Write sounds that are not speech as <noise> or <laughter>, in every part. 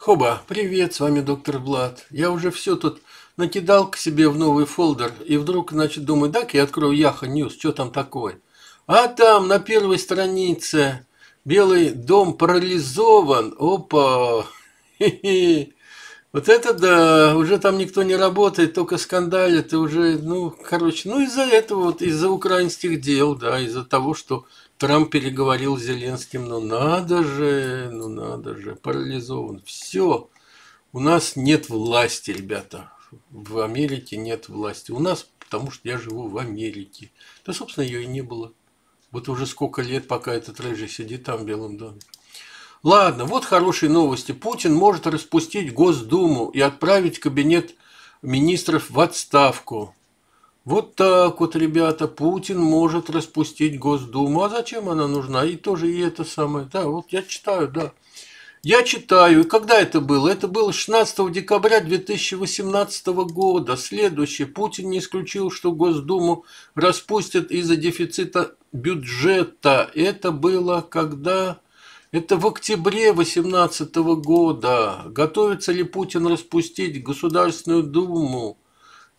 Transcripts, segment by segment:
Хоба, привет, с вами доктор Влад. Я уже все тут накидал к себе в новый фолдер, и вдруг, значит, думаю, так я открою Яха Ньюс, что там такое? А там на первой странице Белый дом парализован. Опа! Хе-хе. Вот это да, уже там никто не работает, только скандалит, и уже, ну, короче, ну из-за этого, вот из-за украинских дел, да, из-за того, что Трамп переговорил с Зеленским, ну надо же, ну надо же, парализован. Все, у нас нет власти, ребята, в Америке нет власти. У нас, потому что я живу в Америке. Да, собственно, ее и не было. Вот уже сколько лет, пока этот рыжий сидит там в Белом доме. Ладно, вот хорошие новости. Путин может распустить Госдуму и отправить кабинет министров в отставку. Вот так вот, ребята, Путин может распустить Госдуму. А зачем она нужна? И тоже и это самое. Да, вот я читаю, да. Я читаю. И когда это было? Это было 16 декабря 2018 года. Следующее. Путин не исключил, что Госдуму распустят из-за дефицита бюджета. Это было когда... Это в октябре 2018 года. Готовится ли Путин распустить Государственную Думу?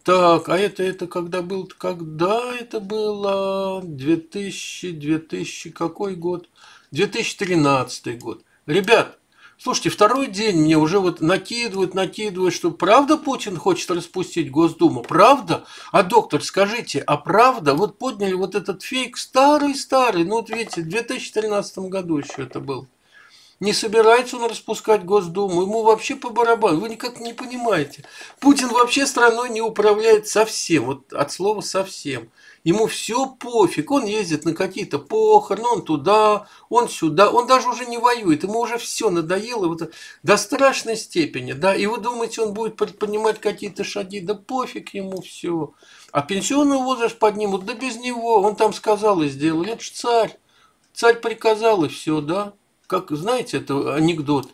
Так, а это, это когда был? Когда это было? 2000, 2000, какой год? 2013 год. Ребят, Слушайте, второй день мне уже вот накидывают, накидывают, что правда Путин хочет распустить Госдуму? Правда? А доктор, скажите, а правда? Вот подняли вот этот фейк старый-старый, ну вот видите, в 2013 году еще это был. Не собирается он распускать Госдуму, ему вообще по барабану, вы никак не понимаете. Путин вообще страной не управляет совсем, вот от слова совсем. Ему все пофиг, он ездит на какие-то похороны, он туда, он сюда, он даже уже не воюет, ему уже все надоело вот, до страшной степени, да, и вы думаете, он будет предпринимать какие-то шаги, да пофиг ему все. А пенсионный возраст поднимут, да без него, он там сказал и сделал, это ж царь, царь приказал и все, да как, знаете, это анекдот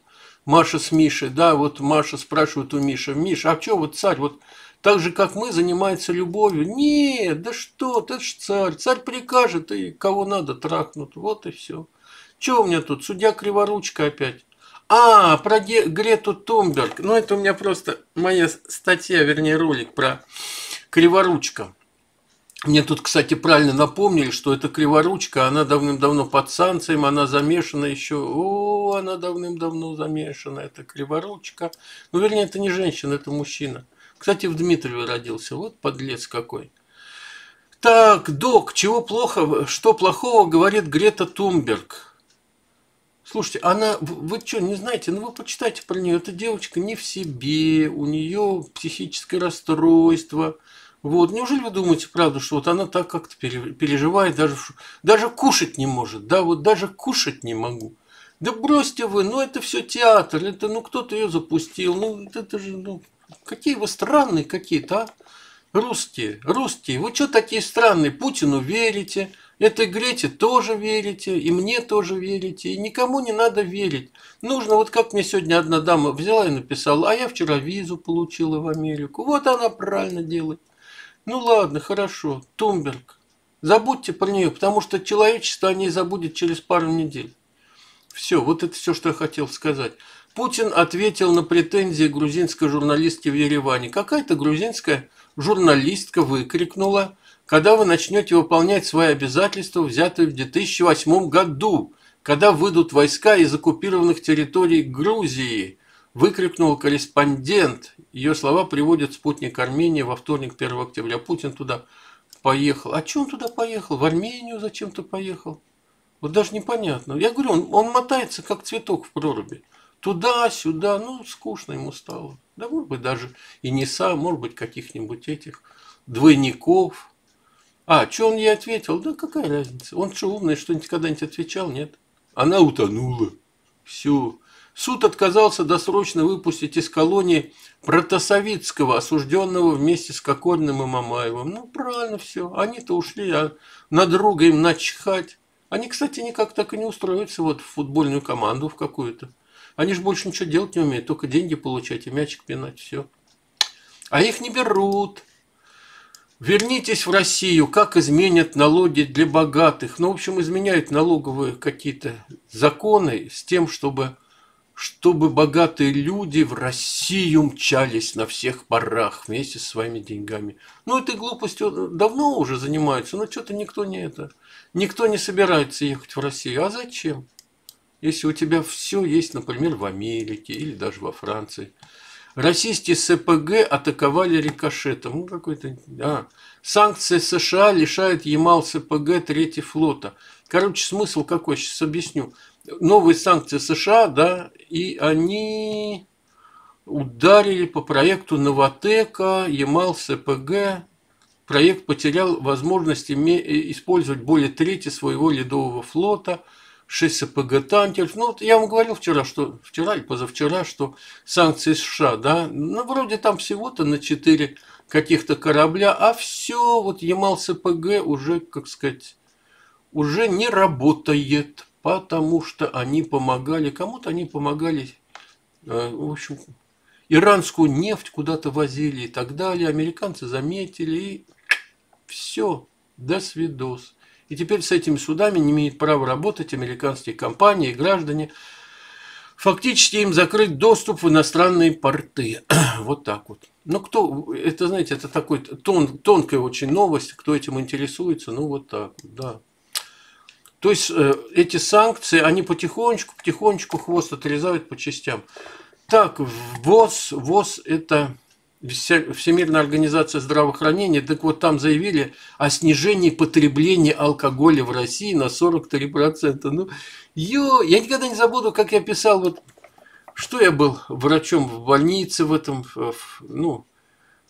Маша с Мишей, да, вот Маша спрашивает у Миши, Миша, а что вот царь, вот так же, как мы, занимается любовью? Нет, да что, ты ж царь, царь прикажет, и кого надо трахнут, вот и все. Че у меня тут, судья Криворучка опять? А, про Ге Грету Тумберг, ну это у меня просто моя статья, вернее ролик про Криворучка. Мне тут, кстати, правильно напомнили, что эта криворучка, она давным-давно под санкциям, она замешана еще. О, она давным-давно замешана, это криворучка. Ну, вернее, это не женщина, это мужчина. Кстати, в Дмитрове родился. Вот подлец какой. Так, док, чего плохо, что плохого говорит Грета Тумберг? Слушайте, она, вы что, не знаете, ну вы почитайте про нее. Эта девочка не в себе, у нее психическое расстройство – вот, неужели вы думаете, правда, что вот она так как-то переживает, даже, даже кушать не может, да, вот даже кушать не могу. Да бросьте вы, ну это все театр, это ну кто-то ее запустил, ну это же, ну, какие вы странные какие-то, а? Русские, русские, вы что такие странные? Путину верите, этой Грете тоже верите, и мне тоже верите, и никому не надо верить. Нужно, вот как мне сегодня одна дама взяла и написала, а я вчера визу получила в Америку. Вот она правильно делает. Ну ладно, хорошо, Тумберг. Забудьте про нее, потому что человечество о ней забудет через пару недель. Все, вот это все, что я хотел сказать. Путин ответил на претензии грузинской журналистки в Ереване. Какая-то грузинская журналистка выкрикнула, когда вы начнете выполнять свои обязательства, взятые в 2008 году, когда выйдут войска из оккупированных территорий Грузии – выкрикнул корреспондент. Ее слова приводит спутник Армении во вторник 1 октября. Путин туда поехал. А что он туда поехал? В Армению зачем-то поехал? Вот даже непонятно. Я говорю, он, он мотается, как цветок в проруби. Туда-сюда, ну, скучно ему стало. Да, может быть, даже и не сам, может быть, каких-нибудь этих двойников. А, что он ей ответил? Да какая разница? Он что, умный, что-нибудь когда-нибудь отвечал? Нет. Она утонула. Все суд отказался досрочно выпустить из колонии Протасовицкого, осужденного вместе с Кокорным и Мамаевым. Ну, правильно все. Они-то ушли, а на друга им начхать. Они, кстати, никак так и не устроятся вот в футбольную команду в какую-то. Они же больше ничего делать не умеют, только деньги получать и мячик пинать, все. А их не берут. Вернитесь в Россию, как изменят налоги для богатых. Ну, в общем, изменяют налоговые какие-то законы с тем, чтобы чтобы богатые люди в Россию мчались на всех парах вместе с своими деньгами. Ну, этой глупостью давно уже занимаются, но что-то никто не это. Никто не собирается ехать в Россию. А зачем? Если у тебя все есть, например, в Америке или даже во Франции. Российские СПГ атаковали рикошетом. Ну, какой-то... А. Санкции США лишают Ямал СПГ третьей флота. Короче, смысл какой, сейчас объясню новые санкции США, да, и они ударили по проекту Новотека, Ямал, СПГ. Проект потерял возможность э, использовать более трети своего ледового флота, 6 СПГ танкеров. Ну, вот я вам говорил вчера, что вчера или позавчера, что санкции США, да, ну, вроде там всего-то на 4 каких-то корабля, а все, вот Ямал СПГ уже, как сказать, уже не работает потому что они помогали, кому-то они помогали, э, в общем, иранскую нефть куда-то возили и так далее. Американцы заметили и все, до свидос. И теперь с этими судами не имеют права работать американские компании граждане. Фактически им закрыть доступ в иностранные порты. <clears throat> вот так вот. Ну, кто, это, знаете, это такой тон, тонкая очень новость, кто этим интересуется, ну, вот так, да. То есть э, эти санкции, они потихонечку, потихонечку хвост отрезают по частям. Так, ВОЗ, ВОЗ это Всемирная организация здравоохранения, так вот там заявили о снижении потребления алкоголя в России на 43%. Ну, ё, я никогда не забуду, как я писал, вот, что я был врачом в больнице в этом, в, ну,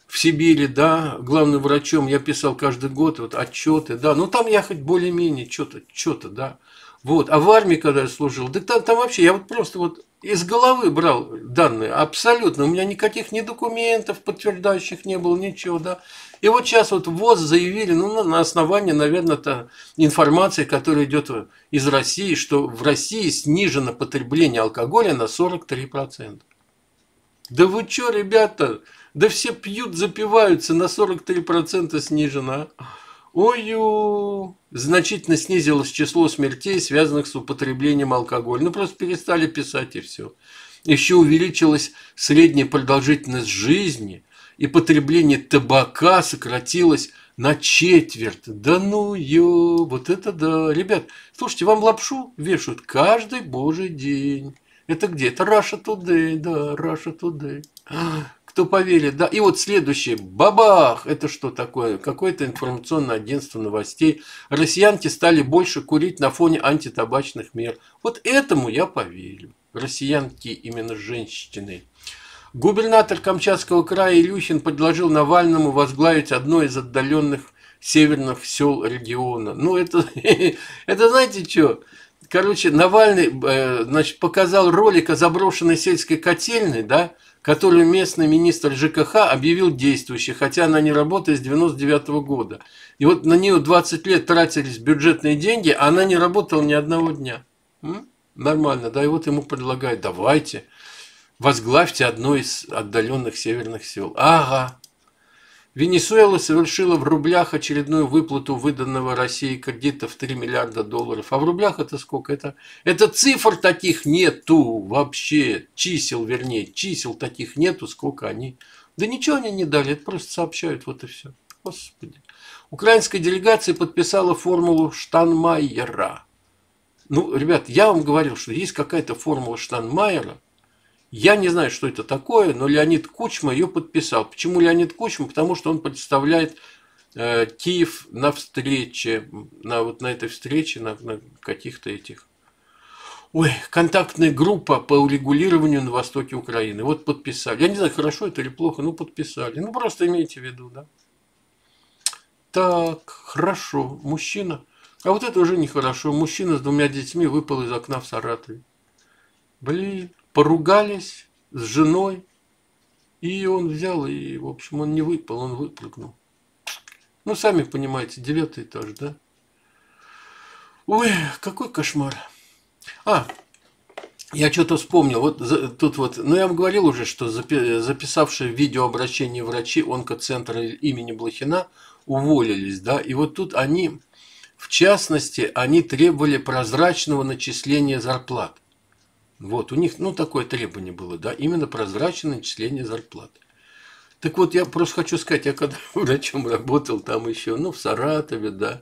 в Сибири, да, главным врачом я писал каждый год вот отчеты, да, ну там я хоть более-менее что-то, что-то, да. Вот, а в армии, когда я служил, да там, там вообще, я вот просто вот из головы брал данные, абсолютно, у меня никаких ни документов подтверждающих не было, ничего, да. И вот сейчас вот ВОЗ заявили, ну, на основании, наверное, то информации, которая идет из России, что в России снижено потребление алкоголя на 43%. Да вы что, ребята, да все пьют, запиваются, на 43% снижена. Ою, значительно снизилось число смертей, связанных с употреблением алкоголя. Ну, просто перестали писать и все. Еще увеличилась средняя продолжительность жизни, и потребление табака сократилось на четверть. Да ну ё, вот это да. Ребят, слушайте, вам лапшу вешают каждый божий день. Это где? Это Раша Today, да, Раша Today. Кто поверит, да. И вот следующее, бабах, это что такое? Какое-то информационное агентство новостей. Россиянки стали больше курить на фоне антитабачных мер. Вот этому я поверю. Россиянки, именно женщины. Губернатор Камчатского края Илюхин предложил Навальному возглавить одно из отдаленных северных сел региона. Ну, это, <laughs> это знаете что? короче, Навальный э, значит, показал ролик о заброшенной сельской котельной, да, которую местный министр ЖКХ объявил действующей, хотя она не работает с 99 -го года. И вот на нее 20 лет тратились бюджетные деньги, а она не работала ни одного дня. М? Нормально, да, и вот ему предлагают, давайте, возглавьте одно из отдаленных северных сел. Ага, Венесуэла совершила в рублях очередную выплату выданного России кредита в 3 миллиарда долларов. А в рублях это сколько? Это, это цифр таких нету вообще, чисел вернее, чисел таких нету, сколько они. Да ничего они не дали, это просто сообщают, вот и все. Господи. Украинская делегация подписала формулу Штанмайера. Ну, ребят, я вам говорил, что есть какая-то формула Штанмайера, я не знаю, что это такое, но Леонид Кучма ее подписал. Почему Леонид Кучма? Потому что он представляет э, Киев на встрече, на вот на этой встрече, на, на каких-то этих. Ой, контактная группа по урегулированию на востоке Украины. Вот подписали. Я не знаю, хорошо это или плохо, но подписали. Ну, просто имейте в виду, да. Так, хорошо, мужчина. А вот это уже нехорошо. Мужчина с двумя детьми выпал из окна в Саратове. Блин поругались с женой, и он взял, и, в общем, он не выпал, он выпрыгнул Ну, сами понимаете, девятый этаж, да? Ой, какой кошмар. А, я что-то вспомнил, вот за, тут вот, ну я вам говорил уже, что запи, записавшие видеообращение врачи онкоцентра имени Блохина уволились, да, и вот тут они, в частности, они требовали прозрачного начисления зарплат. Вот, у них, ну, такое требование было, да, именно прозрачное начисление зарплаты. Так вот, я просто хочу сказать, я когда <laughs> врачом работал там еще, ну, в Саратове, да,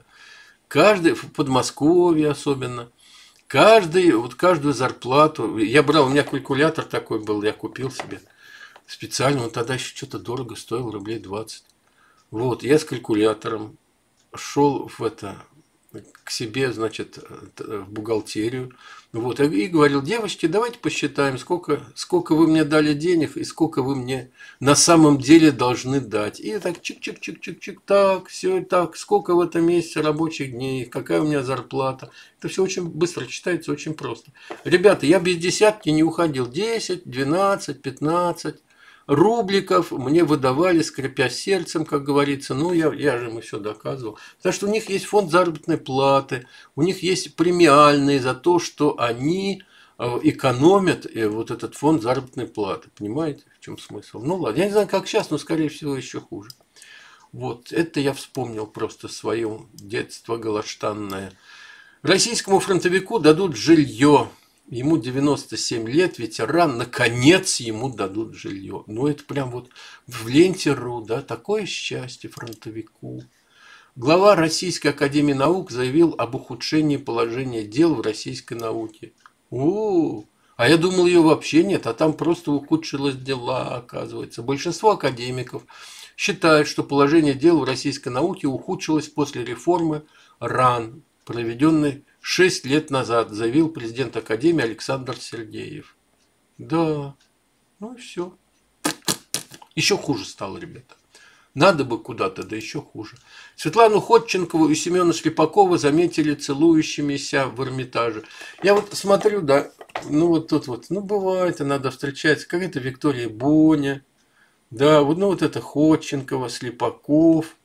каждый, в Подмосковье особенно, каждый, вот каждую зарплату, я брал, у меня калькулятор такой был, я купил себе специально, он тогда еще что-то дорого стоил, рублей 20. Вот, я с калькулятором шел в это, к себе, значит, э, в бухгалтерию. Вот. И говорил, девочки, давайте посчитаем, сколько, сколько вы мне дали денег и сколько вы мне на самом деле должны дать. И так чик-чик-чик-чик-чик, так, все, так, сколько в этом месяце рабочих дней, какая у меня зарплата. Это все очень быстро читается, очень просто. Ребята, я без десятки не уходил. 10, 12, 15, рубликов мне выдавали, скрипя сердцем, как говорится, ну я, я же ему все доказывал. Потому что у них есть фонд заработной платы, у них есть премиальные за то, что они э, экономят э, вот этот фонд заработной платы. Понимаете, в чем смысл? Ну ладно, я не знаю, как сейчас, но скорее всего еще хуже. Вот, это я вспомнил просто свое детство голоштанное. Российскому фронтовику дадут жилье. Ему 97 лет, ветеран, наконец ему дадут жилье. Ну, это прям вот в ленте РУ, да, такое счастье фронтовику. Глава Российской Академии Наук заявил об ухудшении положения дел в российской науке. О, а я думал, ее вообще нет, а там просто ухудшилось дела, оказывается. Большинство академиков считают, что положение дел в российской науке ухудшилось после реформы РАН, проведенной шесть лет назад, заявил президент Академии Александр Сергеев. Да, ну и все. Еще хуже стало, ребята. Надо бы куда-то, да еще хуже. Светлану Ходченкову и Семена Слепакова заметили целующимися в Эрмитаже. Я вот смотрю, да, ну вот тут вот, ну бывает, а надо встречаться. Как это Виктория Боня, да, вот, ну вот это Ходченкова, Слепаков –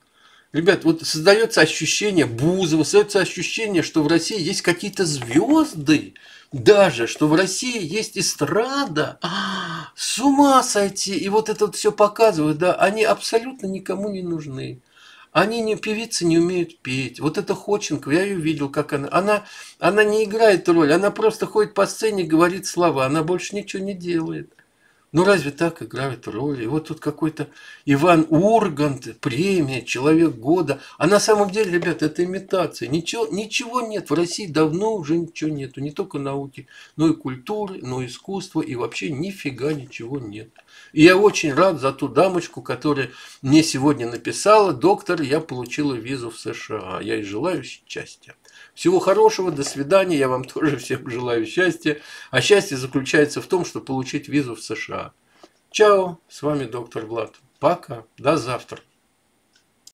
Ребят, вот создается ощущение Бузова, создается ощущение, что в России есть какие-то звезды, даже, что в России есть эстрада. А, с ума сойти! И вот это вот все показывают, да, они абсолютно никому не нужны. Они не певицы не умеют петь. Вот это Ходченко, я ее видел, как она. Она, она не играет роль, она просто ходит по сцене, говорит слова, она больше ничего не делает. Ну разве так играют роли? И вот тут какой-то Иван Ургант, премия, человек года. А на самом деле, ребята, это имитация. Ничего, ничего нет. В России давно уже ничего нету. Не только науки, но и культуры, но и искусства. И вообще нифига ничего нет. И я очень рад за ту дамочку, которая мне сегодня написала. Доктор, я получила визу в США. Я и желаю счастья. Всего хорошего, до свидания, я вам <laughs> тоже всем желаю счастья. А счастье заключается в том, что получить визу в США. Чао, с вами доктор Влад. Пока, до завтра.